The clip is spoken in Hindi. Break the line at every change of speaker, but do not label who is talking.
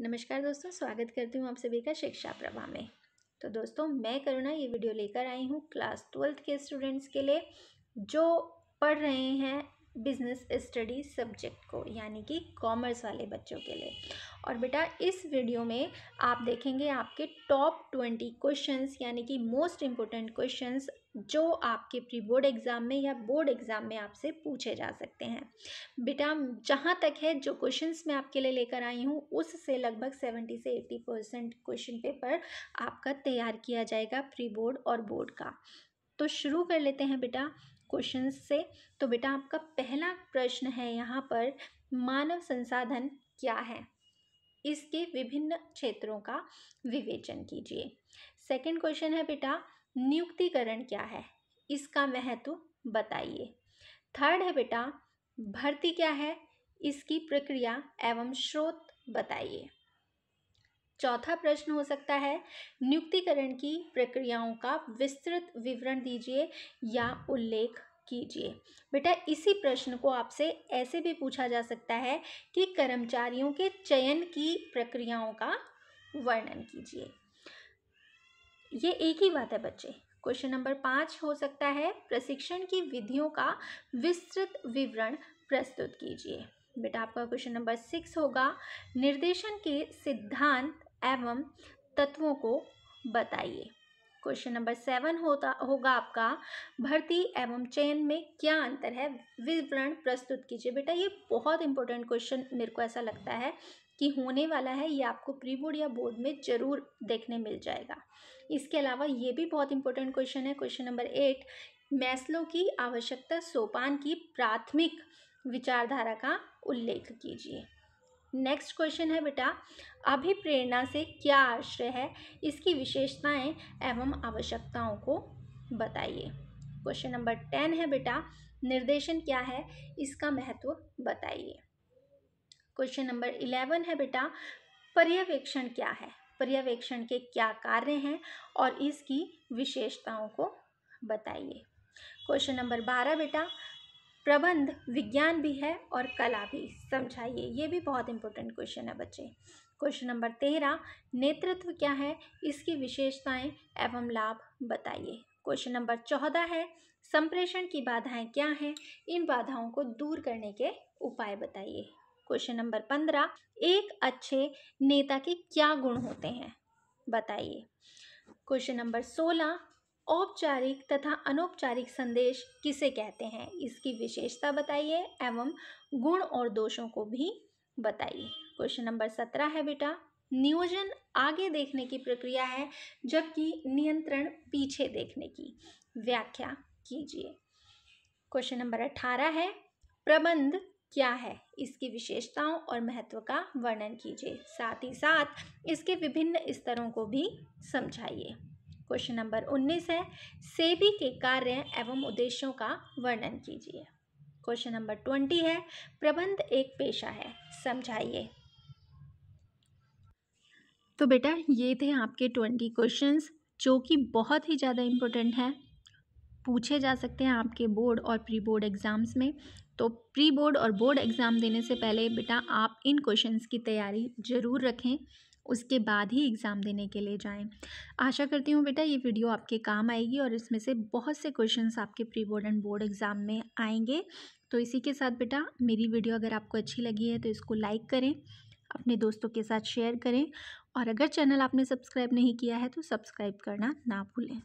नमस्कार दोस्तों स्वागत करती हूँ आप सभी का शिक्षा प्रभा में तो दोस्तों मैं करुणा ये वीडियो लेकर आई हूँ क्लास ट्वेल्थ के स्टूडेंट्स के लिए जो पढ़ रहे हैं बिज़नेस स्टडी सब्जेक्ट को यानी कि कॉमर्स वाले बच्चों के लिए और बेटा इस वीडियो में आप देखेंगे आपके टॉप ट्वेंटी क्वेश्चंस यानी कि मोस्ट इम्पोर्टेंट क्वेश्चंस जो आपके प्री बोर्ड एग्ज़ाम में या बोर्ड एग्ज़ाम में आपसे पूछे जा सकते हैं बेटा जहाँ तक है जो क्वेश्चंस मैं आपके लिए लेकर आई हूँ उससे लगभग सेवेंटी से एट्टी परसेंट क्वेश्चन पेपर आपका तैयार किया जाएगा प्री बोर्ड और बोर्ड का तो शुरू कर लेते हैं बेटा क्वेश्चन से तो बेटा आपका पहला प्रश्न है यहाँ पर मानव संसाधन क्या है इसके विभिन्न क्षेत्रों का विवेचन कीजिए सेकंड क्वेश्चन है बेटा नियुक्तिकरण क्या है इसका महत्व बताइए थर्ड है बेटा भर्ती क्या है इसकी प्रक्रिया एवं स्रोत बताइए चौथा प्रश्न हो सकता है नियुक्तिकरण की प्रक्रियाओं का विस्तृत विवरण दीजिए या उल्लेख कीजिए बेटा इसी प्रश्न को आपसे ऐसे भी पूछा जा सकता है कि कर्मचारियों के चयन की प्रक्रियाओं का वर्णन कीजिए ये एक ही बात है बच्चे क्वेश्चन नंबर पाँच हो सकता है प्रशिक्षण की विधियों का विस्तृत विवरण प्रस्तुत कीजिए बेटा आपका क्वेश्चन नंबर सिक्स होगा निर्देशन के सिद्धांत एवं तत्वों को बताइए क्वेश्चन नंबर सेवन होता होगा आपका भर्ती एवं चयन में क्या अंतर है विवरण प्रस्तुत कीजिए बेटा ये बहुत इंपॉर्टेंट क्वेश्चन मेरे को ऐसा लगता है कि होने वाला है ये आपको प्री बोर्ड या बोर्ड में ज़रूर देखने मिल जाएगा इसके अलावा ये भी बहुत इंपॉर्टेंट क्वेश्चन है क्वेश्चन नंबर एट मैसलो की आवश्यकता सोपान की प्राथमिक विचारधारा का उल्लेख कीजिए नेक्स्ट क्वेश्चन है बेटा अभिप्रेरणा से क्या आश्रय है इसकी विशेषताएं एवं आवश्यकताओं को बताइए क्वेश्चन नंबर टेन है बेटा निर्देशन क्या है इसका महत्व बताइए क्वेश्चन नंबर इलेवन है बेटा पर्यवेक्षण क्या है पर्यवेक्षण के क्या कार्य हैं और इसकी विशेषताओं को बताइए क्वेश्चन नंबर बारह बेटा प्रबंध विज्ञान भी है और कला भी समझाइए ये भी बहुत इंपॉर्टेंट क्वेश्चन है बच्चे क्वेश्चन नंबर तेरह नेतृत्व क्या है इसकी विशेषताएं एवं लाभ बताइए क्वेश्चन नंबर चौदह है संप्रेषण की बाधाएं क्या हैं इन बाधाओं को दूर करने के उपाय बताइए क्वेश्चन नंबर पंद्रह एक अच्छे नेता के क्या गुण होते हैं बताइए क्वेश्चन नंबर सोलह औपचारिक तथा अनौपचारिक संदेश किसे कहते हैं इसकी विशेषता बताइए एवं गुण और दोषों को भी बताइए क्वेश्चन नंबर सत्रह है बेटा नियोजन आगे देखने की प्रक्रिया है जबकि नियंत्रण पीछे देखने की व्याख्या कीजिए क्वेश्चन नंबर अठारह है प्रबंध क्या है इसकी विशेषताओं और महत्व का वर्णन कीजिए साथ ही साथ इसके विभिन्न स्तरों को भी समझाइए क्वेश्चन नंबर उन्नीस है सेबी के कार्य एवं उद्देश्यों का वर्णन कीजिए क्वेश्चन नंबर ट्वेंटी है प्रबंध एक पेशा है समझाइए तो बेटा ये थे आपके ट्वेंटी क्वेश्चंस जो कि बहुत ही ज़्यादा इम्पोर्टेंट हैं पूछे जा सकते हैं आपके बोर्ड और प्री बोर्ड एग्ज़ाम्स में तो प्री बोर्ड और बोर्ड एग्ज़ाम देने से पहले बेटा आप इन क्वेश्चंस की तैयारी ज़रूर रखें उसके बाद ही एग्ज़ाम देने के लिए जाएं आशा करती हूँ बेटा ये वीडियो आपके काम आएगी और इसमें से बहुत से क्वेश्चंस आपके pre board and board exam में आएंगे तो इसी के साथ बेटा मेरी वीडियो अगर आपको अच्छी लगी है तो इसको लाइक करें अपने दोस्तों के साथ शेयर करें और अगर चैनल आपने सब्सक्राइब नहीं किया है तो सब्सक्राइब करना ना भूलें